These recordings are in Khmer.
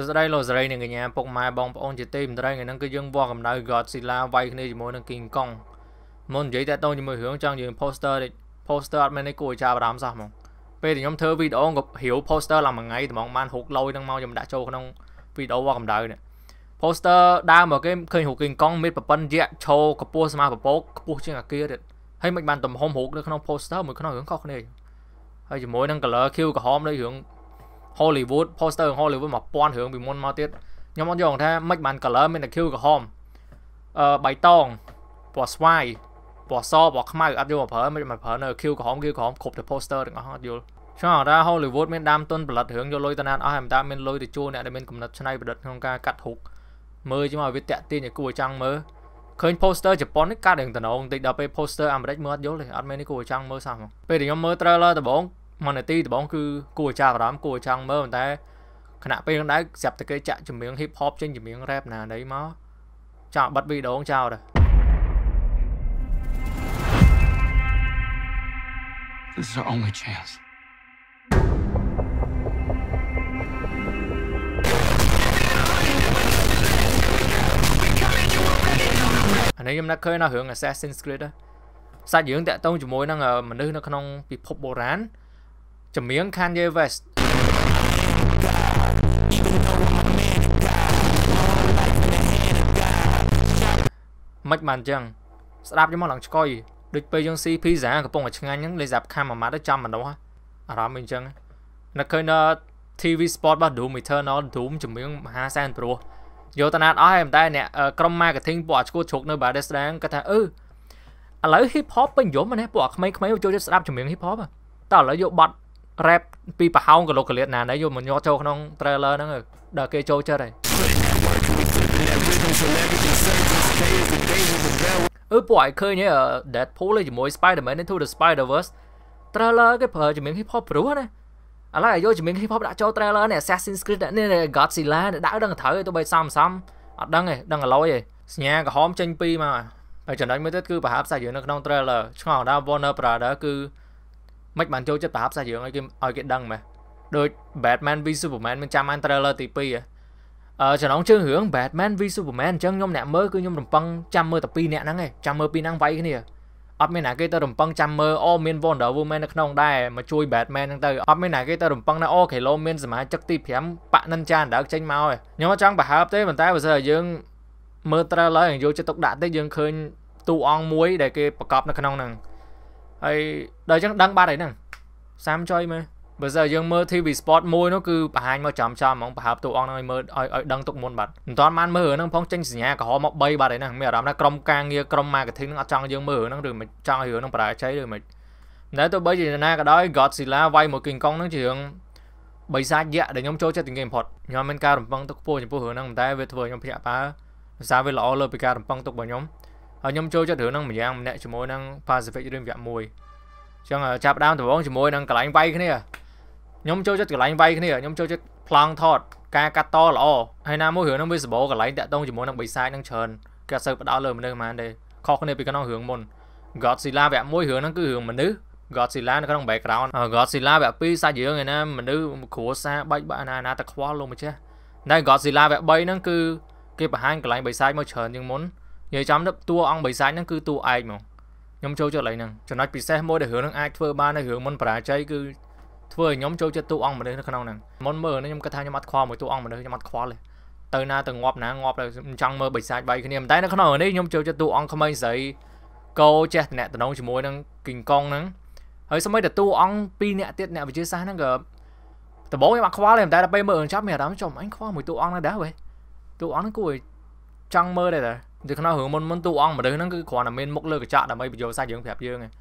សួស្តីលោកសេរីនិងកញ្ញាពុកម៉ែបងប្អូនជាទីមេត្រីថ្ងៃហ្នឹងគឺយើងវាស់កម្ដៅ Godzilla វាយគ្នាជាមួយនឹង King Kong មុននិយាយតាក់ទងជាមួយរឿងចង់យើង poster តិច poster អត់មែនទេគួរឲ្យចាប់អារម្មណ៍សោះហ្មងពេលដែលខ្ញុំធ្វើវីដេអូក៏រាវ poster ឡើងមួយថ្ងៃត្មងបានហុកលយហ្នឹងមកខ្ញុំដាក់ចូលក្នុងវីដេអូវាស់កម្ដៅនេះ poster ដើមមកគេឃើញរូប King Kong មានប្រព័ន្ធយៈឈោកពស់ស្មាពពកខ្ពស់ជាងអាគារទៀតហើយមិនបានទំហំរូបនៅក្នុង poster មួយក្នុងរឿងខុសគ្នាហើយជាមួយនឹង color Q ក្រហមនៅរឿង Hollywood poster Hollywood 1000រឿងពីមុនមកទៀតខ្ញុំអត់យល់ថាមិនបាន color មានតែ hue ក្រហមអឺបៃតងពណ៌ស្វាយពណ៌សពណ៌ខ្មៅអត់យល់មកប្រើមិនមកប្រើនៅ hue ក្រហម hue ក្រហមគ្រប់តែ poster ទាំងអស់អត់យល់ចង់ថា Hollywood មានដើមទុនផលិតរឿងយកលុយទៅណានអស់ហើយមិនតាមានលុយទៅជួលអ្នកដែលមានគំនិតច្នៃប្រឌិតក្នុងការកាត់រូបមើលជាមកវាតាក់ទាញឲ្យគួរចង់មើលឃើញ poster ជប៉ុននេះកាត់រឿងតំណងបន្តិចដល់ពេល poster អាមេរិកមើលអត់យល់ទេអត់មែននេះគួរចង់មើលសោះហ្មងពេលដែលខ្ញុំមើល trailer ដំបូងមួយនាទីដំបងគឺគួរចាប់អារម្មណ៍គួរចង់មើលប៉ុន្តែខណៈពេលនោះដែរស្រាប់តែគេចាក់ចម្រៀង hip hop ចេញចម្រៀង rap ណាណីមកចាំបិទវីដេអូចោលទៅ This is our only chance. Anh ấy em đã khơi nó hướng Assassin's Creed á. សាច់រឿងតាក់ទងជាមួយនឹងមនុស្សនៅក្នុងពិភពបុរាណចម្រៀង Kanye West មិនបានចឹងស្ដាប់យកមកឡើងឆ្កុយដូចពេលយើងស៊ីភីហ្សាកំពុងតែឆ្ងាញ់ហ្នឹងលេសាប់ខាំមួយម៉ាត់ទៅចំមនុស្សអារម្មណ៍វិញចឹងនឹកឃើញដល់ TV Sport របស់ Doom Eternal Doom ចម្រៀងមហាសែនព្រោះយកតាណាត់អស់ហើយតែ អ្នកក្រុម marketing ពួកអាឈួតជ្រុក នៅ Badestang គាត់ថាអឺឥឡូវ hip hop ពេញយំណាពួកអាក្មេងៗចូលចិត្តស្ដាប់ចម្រៀង hip hop តែឥឡូវយកបတ် rap ពីប្រហោងកលុកកលៀតណាដែរយកមកញាត់ចូលក្នុង trailer ហ្នឹងដល់គេចូលចិត្តហើយអឺពួកឯងឃើញហ៎ Deadpool ជាមួយ Spider-Man Into the Spider-Verse trailer គេប្រើជំនាញ hip hop ព្រោះណាឥឡូវយកជំនាញ hip hop ដាក់ចូល trailer នេះ Assassin's Creed នេះ Godzilla ដាក់ដឹងត្រូវទៅបីសំសំអត់ដឹងទេដឹងឥឡូវទេសញ្ញាក្រហមចេញពីមកហើយចំណុចមួយទៀតគឺប្រហាប់សាច់យើងនៅក្នុង trailer ឆ្ងល់ដល់ Warner Brothers គឺមិនបានចូលចិត្តប្រហាប់សាច់រឿងឲ្យគេឲ្យគេដឹងមែនដូច Batman v Superman មិនចាំអាន trailer ទី2អឺចំណងជើងរឿង Batman v Superman អញ្ចឹងខ្ញុំអ្នកមើលគឺខ្ញុំរំពឹងចាំមើលតែ2អ្នកហ្នឹងឯងចាំមើលពីរហ្នឹងវាយគ្នាអត់មានណាគេទៅរំពឹងចាំមើលអូមាន Wonder Woman នៅក្នុងដែរមកជួយ Batman ហ្នឹងទៅអត់មានណាគេទៅរំពឹងណាអូខេឡូមានសមាជិកទី5ប៉និនចាដើកចេញមកឯងខ្ញុំអត់ចង់ប្រហើបទេប៉ុន្តែបើសិនយើងមើល trailer យើងយកចិត្តទុកដាក់តិចយើងឃើញតួអង្គមួយដែលគេប្រកបនៅក្នុងហ្នឹងហើយដល់អញ្ចឹងដឹងបាត់ហើយហ្នឹងសាមចុយមើលបើសិនយើងមើល TV Sport មួយនោះគឺបង្ហាញមកចំចំហ្មងប្រហើបតួអង្គហ្នឹងឲ្យមើលឲ្យឲ្យដឹងទុកមុនបាត់មិនទាន់បានមើលហ្នឹងផងចេញសញ្ញាក្រហមមក3បាត់ហើយហ្នឹងមានអារម្មណ៍ថាក្រុមការងារក្រុម marketing ហ្នឹងអត់ចង់យើងមើលហ្នឹងឬមិនចង់ឲ្យរឿងហ្នឹងបរាជ័យឬមិនតែទោះបីជាណាក៏ដោយ Godzilla វាយមក King Kong ហ្នឹងជារឿងបិសាចយៈដែលខ្ញុំចូលចិត្តជាងគេបំផុតខ្ញុំមានការរំពឹងទុកខ្ពស់ចំពោះរឿងហ្នឹងតែវាធ្វើឲ្យខ្ញុំភ្ញាក់ផ្អើលសារវាល្អលើពីការរំពឹងទុករបស់ខ្ញុំហើយខ្ញុំចូលចិត្តរឿងហ្នឹងម្យ៉ាងម្នាក់ជាមួយនឹង Pacific Rim វគ្គ1អញ្ចឹងចាប់ដើមដំបូងជាមួយនឹងកន្លែងវាយគ្នាខ្ញុំចូលចិត្តកន្លែងវាយគ្នាខ្ញុំចូលចិត្តប្លង់ថតការកាត់តល្អហើយណាមួយរឿងហ្នឹងវាសម្បូរកន្លែងតាក់ទងជាមួយនឹងបិសាចនឹងច្រើនគេអត់សូវបដោតលើមនុស្សហ្មងទេខុសគ្នាពីក្នុងរឿងមុន Godzilla វគ្គ1រឿងហ្នឹងគឺរឿងមនុស្ស Godzilla នៅក្នុង background Godzilla វគ្គ2សាច់រឿងឯណាមនុស្សគ្រួសារបែកបាក់ណាណាតែខ្វល់លោកម្ចាស់តែ Godzilla វគ្គ3ហ្នឹងគឺគេបង្ហាញកន្លែងបិសាចមកច្រើនជាងមុននិយាយចំទៅតួអង្គបិសាចហ្នឹងគឺតួឯកហ្មងខ្ញុំចូលចិត្តឡើយហ្នឹងចំណុចពិសេសមួយដែលរឿងហ្នឹងអាចធ្វើបាននៅរឿងមុនបរាជ័យគឺធ្វើឲ្យខ្ញុំចូលចិត្តតួអង្គមនុស្សនៅក្នុងហ្នឹងមុនមើលខ្ញុំគិតថាខ្ញុំអត់ខ្វល់មួយតួអង្គមនុស្សខ្ញុំអត់ខ្វល់ទេទៅណាទៅងាប់ណាងាប់ដល់ចង់មើលបិសាចបាយគ្នាតែនៅក្នុងនេះខ្ញុំចូលចិត្តតួអង្គក្មេងស្រីកោចេះតំណតំណងជាមួយនឹងគីងកុងហ្នឹងហើយសម័យតតួអង្គ2នាក់ទៀតអ្នកវិទ្យាសាស្ត្រហ្នឹងក៏ដំបូងខ្ញុំអត់ខ្វល់ទេតែដល់ពេលមើលចប់មានអារម្មណ៍ចំអញខ្វល់មួយតួអង្គណាដែរវេតួអង្គហ្នឹងគួរឲ្យចង់មើលដែរតានៅក្នុងរឿងមុនមុនទូអង្គមនុស្សហ្នឹងគឺគ្រាន់តែមានមុខលើកញ្ចក់ដើម្បីបញ្យល់សាច់យើងប្រាប់យើងឯង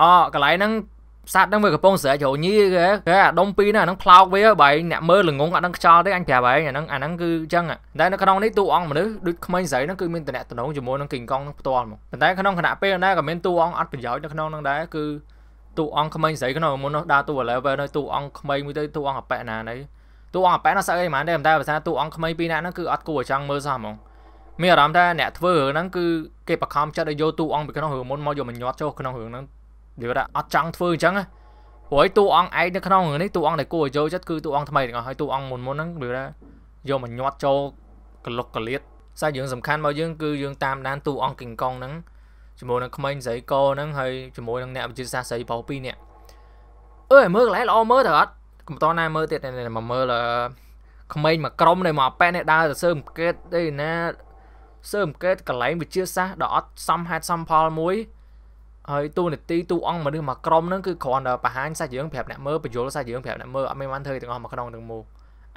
អូកន្លែងហ្នឹងសាច់ហ្នឹងវាកំពុងស្រែជ្រោញីគេគេអាដុំពីរហ្នឹងអាហ្នឹងផ្លោកវាបើឯងអ្នកមើលល្ងងអាហ្នឹងខ្ចោលទេអញប្រាប់ឯងអាហ្នឹងអាហ្នឹងគឺអញ្ចឹងតែនៅក្នុងនេះទូអង្គមនុស្សដូចក្មេងស្រីហ្នឹងគឺមានតំណែងតំណងជាមួយនឹងគីងកងហ្នឹងផ្ទាល់មកប៉ុន្តែក្នុងគណៈពេលណាក៏មានទូអង្គអត់ប្រយោជន៍នៅក្នុងហ្នឹងដែរគឺទូអង្គក្មេងស្រីក្នុងមុននោះដើរទូ level នៅទូអង្គក្មេងមួយទៅទូអង្គអប៉ែណាណៃទូអង្គអប៉ែណាសឹកអីហ្មងដែរតែបើថាទូអង្គក្មេងពីរណាហ្នឹងគឺអត់គួរអញ្ចឹងមើលសោះហ្មងមានអារម្មណ៍ថាអ្នកធ្វើរឿងហ្នឹងគឺគេបខំចិត្តឲ្យយកទូអង្គពីក្នុងរឿងមុនមកយកមកញាត់ចូលក្នុងរឿងហ្នឹងនិយាយថាអត់ចង់ធ្វើអញ្ចឹងព្រោះទូអង្គឯងនៅក្នុងរឿងនេះទូអង្គដែលគួរឲ្យយកចិត្តគឺទូអង្គថ្មីទាំងអស់ហើយទូអង្គមុនមុនហ្នឹងនិយាយថាយកមកញាត់ចូលកលុកកលៀតសារយើងសំខាន់មកយើងគឺយើងតាមដានទូអង្គគីងកុងហ្នឹងជាមួយនឹងក្មេងស្រីកហ្នឹងហើយជាមួយនឹងអ្នកវិទ្យាសាស្ត្រស្រីប្រុសពីរនាក់អើមើលកន្លែងល្អមើលទៅអត់កុំតណាមើលទៀតមកមើលក្មេងមួយក្រុមនេះមកប៉ែនេះដើរទៅសើមកេតអីណាសើអង្កេតកលែងវិជាសាស្ត្រដ៏អត់សមហេតុសមផលមួយហើយទូនីតិទូអង្គមនុស្សមួយក្រុមហ្នឹងគឺគ្រាន់តែបង្ហាញសាច់រឿងប្រាប់អ្នកមើលបញ្យលសាច់រឿងប្រាប់អ្នកមើលអត់មានបានធ្វើទាំងអស់មកក្នុងទាំងមូល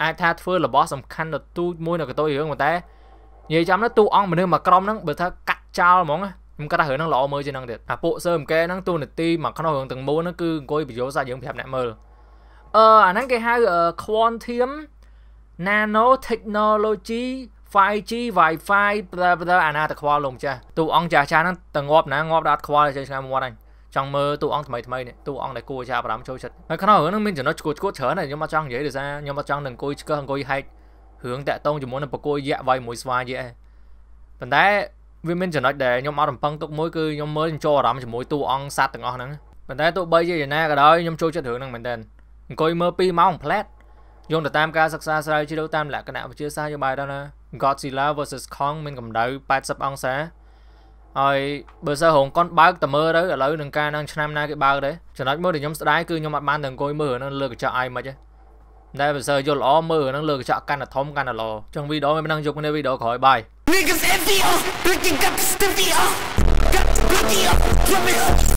អាចថាធ្វើរបស់សំខាន់ទៅទូចមួយនៅកតុយរឿងប៉ុន្តែនិយាយចាំទៅទូអង្គមនុស្សមួយក្រុមហ្នឹងបើថាកាត់ចោលហ្មងខ្ញុំគាត់ថារឿងហ្នឹងល្អមើលជាងហ្នឹងទៀតអាពួកសើមកែហ្នឹងទូនីតិមកក្នុងរឿងទាំងមូលហ្នឹងគឺអង្គុយបញ្យលសាច់រឿងប្រាប់អ្នកមើលអឺអាហ្នឹងគេហៅ quantum nano technology 5G Wi-Fi ប្រើប្រើអាណាតខ្វល់លោកម្ចាស់ទូអង្គចាស់ចាស់ហ្នឹងតងាប់ណាងាប់ដល់អត់ខ្វល់ចេញឆ្នាំមាត់ហ្នឹងចង់មើលទូអង្គថ្មីថ្មីនេះទូអង្គដែលគួរចាប់អារម្មណ៍ចូលចិត្តហើយក្នុងរឿងហ្នឹងមានចំណុចឈួតឈួតច្រើនហើយខ្ញុំអត់ចង់និយាយដោយសារខ្ញុំអត់ចង់នឹងអង្គុយឆ្កឹះអង្គុយហែករឿងតាក់តងជាមួយនឹងប្រកួយយៈវាយមួយស្វាយៈឯងប៉ុន្តែវាមានចំណុចដែលខ្ញុំអត់រំពឹងទុកមួយគឺខ្ញុំមើលខ្ញុំចូលអារម្មណ៍ជាមួយទូអង្គសัตว์ទាំងអស់ហ្នឹងប៉ុន្តែទោះបីជាយ៉ាងណាក៏ដោយខ្ញុំចូលចិត្តរឿងហ្នឹងមែនទែនអង្គុយមើល2ម៉ោងផ្លែតយោងទៅតាមការសិក្សាស្រាវជ្រាវតាមលក្ខណៈវិទ្យាសាស្ត្រយោបាយដល់ណា Godzilla vs Kong មានកម្ដៅ80អង្សាហើយបើសិនរោងកុនបើកតែមើលទៅឥឡូវនឹងការនឹងឆ្នាំណាគេបើកទេចំណុចមួយដែលខ្ញុំស្ដាយគឺខ្ញុំអត់បានទៅអង្គុយមើលនឹងលើកញ្ចក់ IMAX ទេតែបើសិនយល់ល្អមើលនឹងលើកញ្ចក់កាន់តែធំកាន់តែល្អអញ្ចឹងវីដេអូមិននឹងយកគ្នាវីដេអូក្រោយបាយ Niggas envy us, looking up, stiffy up, got stiffy up, promise.